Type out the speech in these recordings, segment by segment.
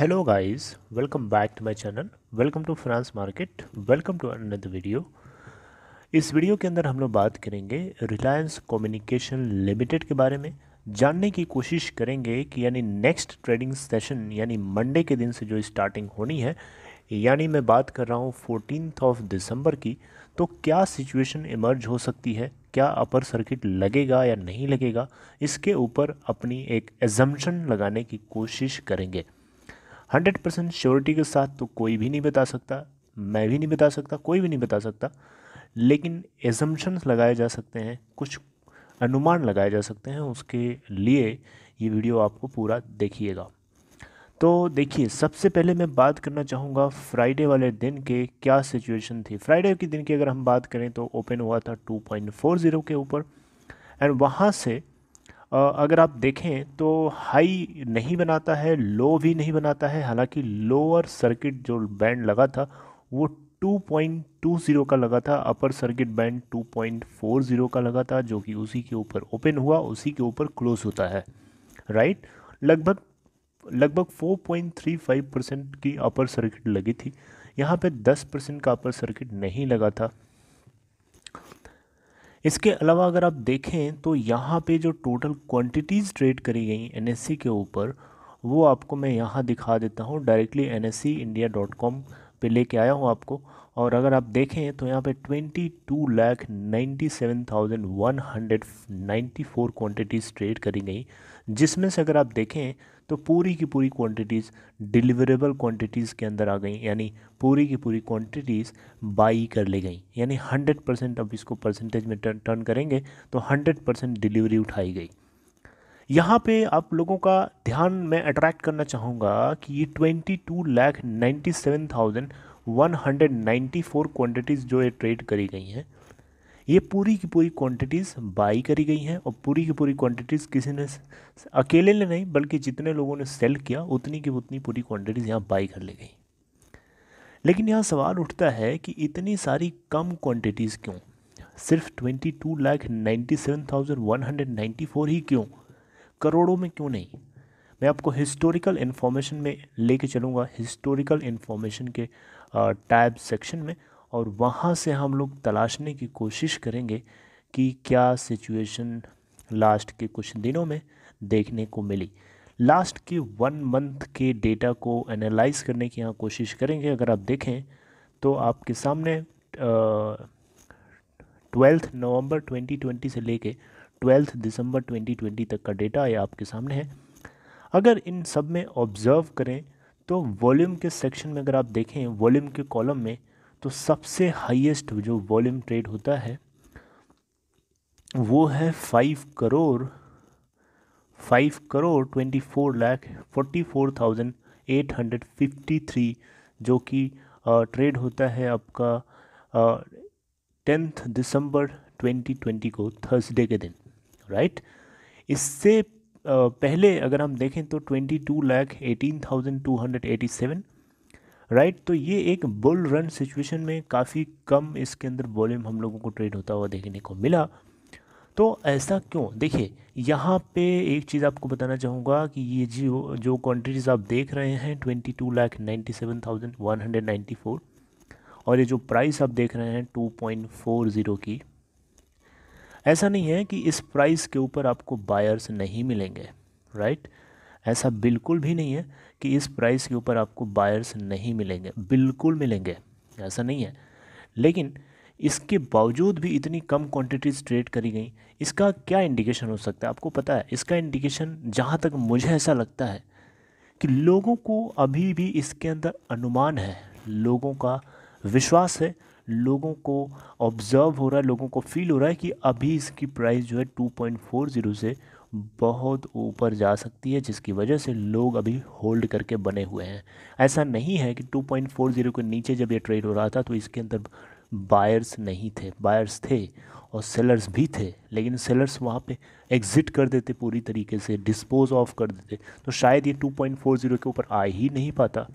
hello guys welcome back to my channel welcome to France market welcome to another video इस video के अंदर हम लोग बात करेंगे रिलायंस कम्युनिकेशन लिमिटेड के बारे में जानने की कोशिश करेंगे कि यानी नेक्स्ट ट्रेडिंग सेशन यानी मंडे के दिन से जो स्टार्टिंग होनी है यानी मैं बात कर रहा हूँ फोर्टीन ऑफ दिसंबर की तो क्या सिचुएशन इमर्ज हो सकती है क्या अपर सर्किट लगेगा या नहीं लगेगा इसके ऊपर अपनी एक एजम्पन लगाने की कोशिश करेंगे हंड्रेड परसेंट श्योरिटी के साथ तो कोई भी नहीं बता सकता मैं भी नहीं बता सकता कोई भी नहीं बता सकता लेकिन एजम्पन्स लगाए जा सकते हैं कुछ अनुमान लगाए जा सकते हैं उसके लिए ये वीडियो आपको पूरा देखिएगा तो देखिए सबसे पहले मैं बात करना चाहूँगा फ्राइडे वाले दिन के क्या सिचुएशन थी फ्राइडे के दिन की अगर हम बात करें तो ओपन हुआ था 2.40 के ऊपर एंड वहाँ से अगर आप देखें तो हाई नहीं बनाता है लो भी नहीं बनाता है हालांकि लोअर सर्किट जो बैंड लगा था वो 2.20 का लगा था अपर सर्किट बैंड 2.40 का लगा था जो कि उसी के ऊपर ओपन हुआ उसी के ऊपर क्लोज होता है राइट लगभग लगभग 4.35 परसेंट की अपर सर्किट लगी थी यहाँ पे 10 परसेंट का अपर सर्किट नहीं लगा था इसके अलावा अगर आप देखें तो यहाँ पे जो टोटल क्वांटिटीज़ ट्रेड करी गई एन के ऊपर वो आपको मैं यहाँ दिखा देता हूँ directly N S C India dot com पर लेके आया हूँ आपको और अगर आप देखें तो यहाँ पे twenty two lakh ninety seven thousand one hundred ninety four quantities trade करी गई जिसमें से अगर आप देखें तो पूरी की पूरी क्वांटिटीज़ डिलीवरेबल क्वांटिटीज़ के अंदर आ गई यानी पूरी की पूरी क्वांटिटीज़ बाई कर ली गई यानी हंड्रेड परसेंट अब इसको परसेंटेज में टर्न टर्न करेंगे तो हंड्रेड परसेंट डिलीवरी उठाई गई यहाँ पे आप लोगों का ध्यान मैं अट्रैक्ट करना चाहूँगा कि ये twenty two lakh ninety seven thousand one hundred ninety four quantities जो ये ट्रेड करी गई हैं ये पूरी की पूरी क्वांटिटीज़ बाई करी गई हैं और पूरी की पूरी क्वांटिटीज़ किसी ने अकेले ने नहीं बल्कि जितने लोगों ने सेल किया उतनी की उतनी पूरी क्वांटिटीज़ यहाँ बाई कर ली गई लेकिन यहाँ सवाल उठता है कि इतनी सारी कम क्वांटिटीज़ क्यों सिर्फ twenty two lakh ninety seven thousand one hundred ninety four ही क्यों करोड़ों में क्यों नहीं मैं आपको हिस्टोरिकल इन्फॉर्मेशन में लेके चलूँगा हिस्टोरिकल इन्फॉर्मेशन के टैब सेक्शन में और वहाँ से हम लोग तलाशने की कोशिश करेंगे कि क्या सिचुएशन लास्ट के कुछ दिनों में देखने को मिली लास्ट के वन मंथ के डेटा को एनालाइज करने की यहाँ कोशिश करेंगे अगर आप देखें तो आपके सामने ट्वेल्थ नवंबर 2020 से लेके ट्वेल्थ दिसंबर 2020 तक का डेटा ये आपके सामने है अगर इन सब में ऑब्ज़र्व करें तो वॉल्यूम के सेक्शन में अगर आप देखें वॉल्यूम के कॉलम में तो सबसे हाईएस्ट जो वॉल्यूम ट्रेड होता है वो है five crore five crore twenty four lakh forty four thousand eight hundred fifty three जो कि ट्रेड होता है आपका टेंथ दिसंबर ट्वेंटी ट्वेंटी को थर्सडे के दिन राइट इससे पहले अगर हम देखें तो twenty two lakh eighteen thousand two hundred eighty seven right right? तो ये एक बुल रन सिचुएशन में काफ़ी कम इसके अंदर वॉल्यूम हम लोगों को ट्रेड होता हुआ देखने को मिला तो ऐसा क्यों देखिए यहाँ पे एक चीज़ आपको बताना चाहूँगा कि ये जो जो क्वान्टिटीज़ आप देख रहे हैं twenty two lakh ninety seven thousand one hundred ninety four और ये जो प्राइस आप देख रहे हैं टू पॉइंट फोर ज़ीरो की ऐसा नहीं है कि इस प्राइस के ऊपर आपको बायर्स नहीं मिलेंगे राइट right? ऐसा बिल्कुल भी नहीं है कि इस प्राइस के ऊपर आपको बायर्स नहीं मिलेंगे बिल्कुल मिलेंगे ऐसा नहीं है लेकिन इसके बावजूद भी इतनी कम क्वांटिटीज़ ट्रेड करी गई इसका क्या इंडिकेशन हो सकता है आपको पता है इसका इंडिकेशन जहाँ तक मुझे ऐसा लगता है कि लोगों को अभी भी इसके अंदर अनुमान है लोगों का विश्वास है लोगों को ऑब्ज़र्व हो रहा है लोगों को फील हो रहा है कि अभी इसकी प्राइस जो है 2.40 से बहुत ऊपर जा सकती है जिसकी वजह से लोग अभी होल्ड करके बने हुए हैं ऐसा नहीं है कि 2.40 के नीचे जब ये ट्रेड हो रहा था तो इसके अंदर बायर्स नहीं थे बायर्स थे और सेलर्स भी थे लेकिन सेलर्स वहाँ पे एग्ज़िट कर देते पूरी तरीके से डिस्पोज ऑफ कर देते तो शायद ये 2.40 के ऊपर आ ही नहीं पाता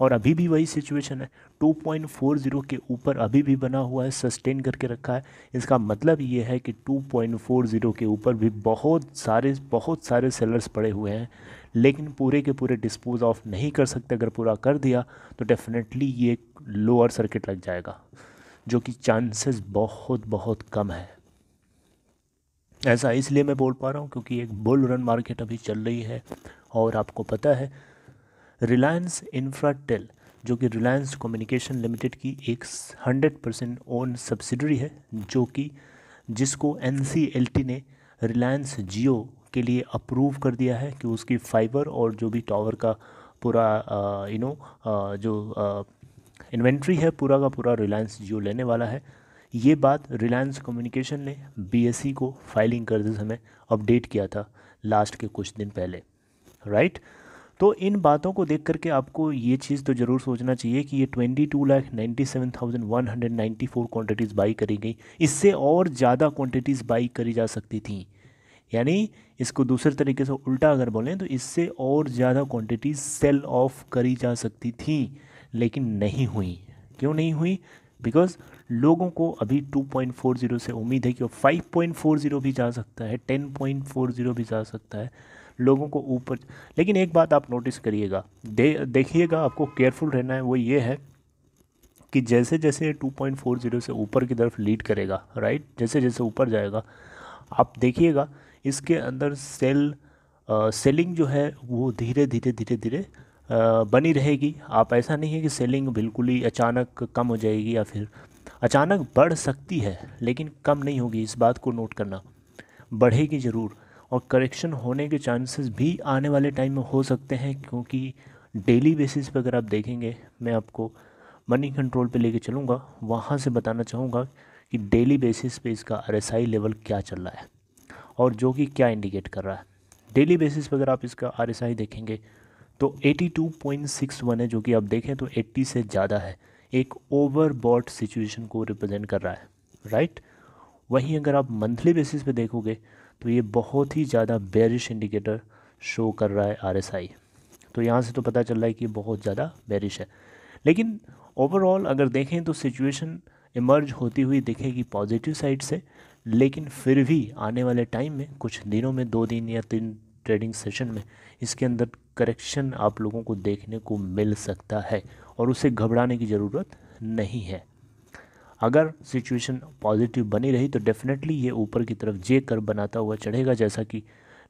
और अभी भी वही सिचुएशन है 2.40 के ऊपर अभी भी बना हुआ है सस्टेन करके रखा है इसका मतलब ये है कि 2.40 के ऊपर भी बहुत सारे बहुत सारे सेलर्स पड़े हुए हैं लेकिन पूरे के पूरे डिस्पोज ऑफ नहीं कर सकते अगर पूरा कर दिया तो डेफिनेटली ये लोअर सर्किट लग जाएगा जो कि चांसेस बहुत बहुत कम है ऐसा इसलिए मैं बोल पा रहा हूँ क्योंकि एक बुल रन मार्केट अभी चल रही है और आपको पता है रिलायंस इंफ्राटेल जो कि रिलायंस कम्युनिकेशन लिमिटेड की एक हंड्रेड परसेंट ओन सब्सिडरी है जो कि जिसको एन ने रिलायंस जियो के लिए अप्रूव कर दिया है कि उसकी फाइबर और जो भी टावर का पूरा यू नो जो इन्वेंट्री है पूरा का पूरा रिलायंस जियो लेने वाला है ये बात रिलायंस कम्युनिकेशन ने बीएसई e को फाइलिंग करते समय अपडेट किया था लास्ट के कुछ दिन पहले राइट right? तो इन बातों को देख करके आपको ये चीज़ तो ज़रूर सोचना चाहिए कि ये twenty two lakh ninety seven thousand one hundred ninety four quantities buy करी गई इससे और ज़्यादा क्वान्टिटीज़ बाई करी जा सकती थी यानी इसको दूसरे तरीके से उल्टा अगर बोलें तो इससे और ज़्यादा क्वान्टिटीज़ सेल ऑफ करी जा सकती थी लेकिन नहीं हुई क्यों नहीं हुई बिकॉज लोगों को अभी 2.40 से उम्मीद है कि वो 5.40 भी जा सकता है 10.40 भी जा सकता है लोगों को ऊपर लेकिन एक बात आप नोटिस करिएगा दे देखिएगा आपको केयरफुल रहना है वो ये है कि जैसे जैसे 2.40 से ऊपर की तरफ लीड करेगा राइट जैसे जैसे ऊपर जाएगा आप देखिएगा इसके अंदर सेल आ, सेलिंग जो है वो धीरे धीरे धीरे धीरे बनी रहेगी आप ऐसा नहीं है कि सेलिंग बिल्कुल ही अचानक कम हो जाएगी या फिर अचानक बढ़ सकती है लेकिन कम नहीं होगी इस बात को नोट करना बढ़ेगी ज़रूर और करेक्शन होने के चांसेस भी आने वाले टाइम में हो सकते हैं क्योंकि डेली बेसिस पर अगर आप देखेंगे मैं आपको मनी कंट्रोल पे लेके चलूँगा वहाँ से बताना चाहूँगा कि डेली बेसिस पे इसका आर लेवल क्या चल रहा है और जो कि क्या इंडिकेट कर रहा है डेली बेसिस पर अगर आप इसका आर देखेंगे तो 82.61 है जो कि आप देखें तो 80 से ज़्यादा है एक ओवरबॉट सिचुएशन को रिप्रेजेंट कर रहा है राइट वहीं अगर आप मंथली बेसिस पे देखोगे तो ये बहुत ही ज़्यादा बेरिश इंडिकेटर शो कर रहा है आरएसआई तो यहाँ से तो पता चल रहा है कि बहुत ज़्यादा बेरिश है लेकिन ओवरऑल अगर देखें तो सिचुएशन इमर्ज होती हुई दिखेगी पॉजिटिव साइड से लेकिन फिर भी आने वाले टाइम में कुछ दिनों में दो दिन या तीन ट्रेडिंग सेशन में इसके अंदर करेक्शन आप लोगों को देखने को मिल सकता है और उसे घबराने की ज़रूरत नहीं है अगर सिचुएशन पॉजिटिव बनी रही तो डेफिनेटली ये ऊपर की तरफ जे कर बनाता हुआ चढ़ेगा जैसा कि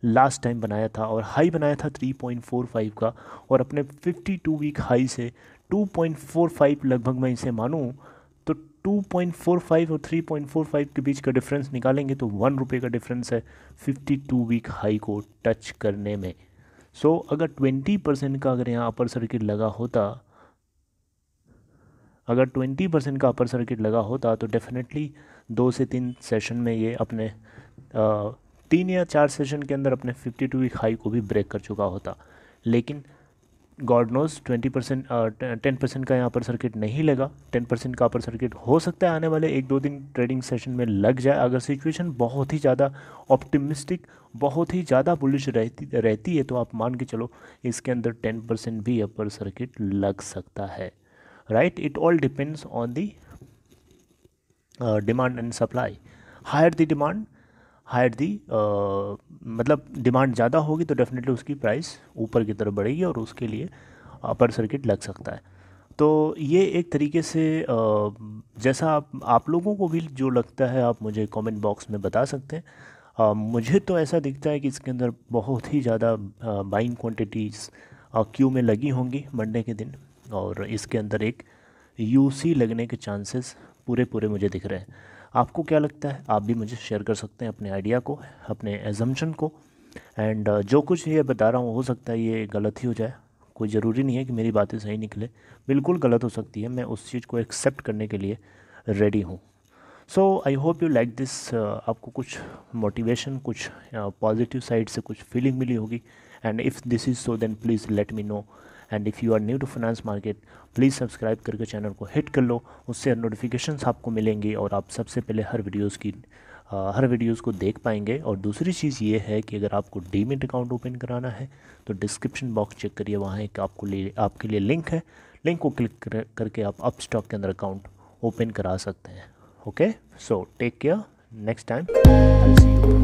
लास्ट टाइम बनाया था और हाई बनाया था 3.45 का और अपने 52 वीक हाई से 2.45 लगभग मैं इसे मानूँ तो 2.45 और 3.45 के बीच का डिफरेंस निकालेंगे तो वन रुपये का डिफरेंस है 52 वीक हाई को टच करने में सो so, अगर 20 परसेंट का अगर यहाँ अपर सर्किट लगा होता अगर 20 परसेंट का अपर सर्किट लगा होता तो डेफिनेटली दो से तीन सेशन में ये अपने आ, तीन या चार सेशन के अंदर अपने 52 टू वीक हाई को भी ब्रेक कर चुका होता लेकिन God knows twenty percent ten percent का यहाँ पर सर्किट नहीं लगा टेन परसेंट का अपर सर्किट हो सकता है आने वाले एक दो दिन ट्रेडिंग सेशन में लग जाए अगर सिचुएशन बहुत ही ज़्यादा ऑप्टिमिस्टिक बहुत ही ज़्यादा बुलिश रहती रहती है तो आप मान के चलो इसके अंदर टेन परसेंट भी अपर सर्किट लग सकता है right it all depends on the uh, demand and supply higher the demand higher the uh, मतलब डिमांड ज़्यादा होगी तो डेफिनेटली उसकी प्राइस ऊपर की तरफ बढ़ेगी और उसके लिए अपर सर्किट लग सकता है तो ये एक तरीके से uh, जैसा आप आप लोगों को भी जो लगता है आप मुझे कमेंट बॉक्स में बता सकते हैं uh, मुझे तो ऐसा दिखता है कि इसके अंदर बहुत ही ज़्यादा बाइंग क्वांटिटीज़ क्यू में लगी होंगी मंडे के दिन और इसके अंदर एक यूसी लगने के चांसेस पूरे पूरे मुझे दिख रहे हैं आपको क्या लगता है आप भी मुझे शेयर कर सकते हैं अपने आइडिया को अपने एजम्पन को एंड uh, जो कुछ ये बता रहा हूँ हो सकता है ये गलत ही हो जाए कोई ज़रूरी नहीं है कि मेरी बातें सही निकले बिल्कुल गलत हो सकती है मैं उस चीज़ को एक्सेप्ट करने के लिए रेडी हूँ so I hope you like this आपको कुछ मोटिवेशन कुछ पॉजिटिव uh, साइड से कुछ फीलिंग मिली होगी and if this is so then please let me know and if you are new to finance market please subscribe करके channel को hit कर लो उससे नोटिफिकेशन आपको मिलेंगी और आप सबसे पहले हर वीडियोज़ की आ, हर वीडियोज़ को देख पाएंगे और दूसरी चीज़ ये है कि अगर आपको डीमेट अकाउंट ओपन कराना है तो डिस्क्रिप्शन बॉक्स चेक करिए वहाँ एक आपको ले आपके लिए लिंक है लिंक को क्लिक कर, करके आप अप स्टॉक के अंदर अकाउंट ओपन करा सकते हैं okay so take care next time